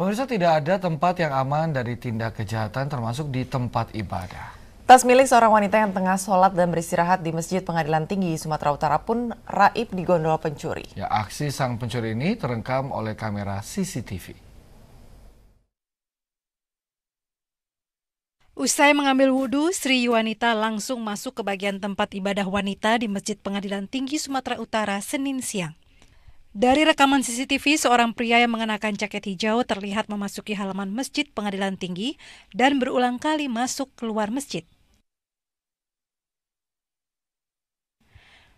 Pemirsa tidak ada tempat yang aman dari tindak kejahatan termasuk di tempat ibadah. Tas milik seorang wanita yang tengah sholat dan beristirahat di Masjid Pengadilan Tinggi Sumatera Utara pun raib di gondol pencuri. Ya, aksi sang pencuri ini terekam oleh kamera CCTV. Usai mengambil wudhu, Sri wanita langsung masuk ke bagian tempat ibadah wanita di Masjid Pengadilan Tinggi Sumatera Utara Senin siang. Dari rekaman CCTV, seorang pria yang mengenakan jaket hijau terlihat memasuki halaman masjid pengadilan tinggi dan berulang kali masuk keluar masjid.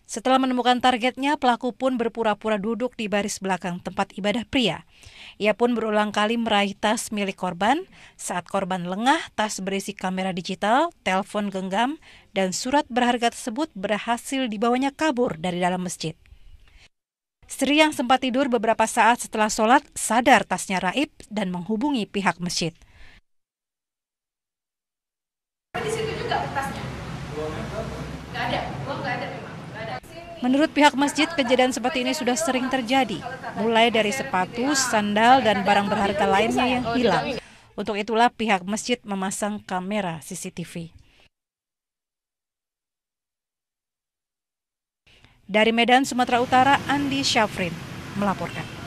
Setelah menemukan targetnya, pelaku pun berpura-pura duduk di baris belakang tempat ibadah pria. Ia pun berulang kali meraih tas milik korban. Saat korban lengah, tas berisi kamera digital, telepon genggam, dan surat berharga tersebut berhasil dibawanya kabur dari dalam masjid. Sri yang sempat tidur beberapa saat setelah sholat sadar tasnya raib dan menghubungi pihak masjid. Oh, Menurut pihak masjid, kejadian seperti ini sudah sering terjadi, mulai dari sepatu, sandal, dan barang berharga lainnya yang hilang. Untuk itulah pihak masjid memasang kamera CCTV. Dari Medan, Sumatera Utara, Andi Syafrin melaporkan.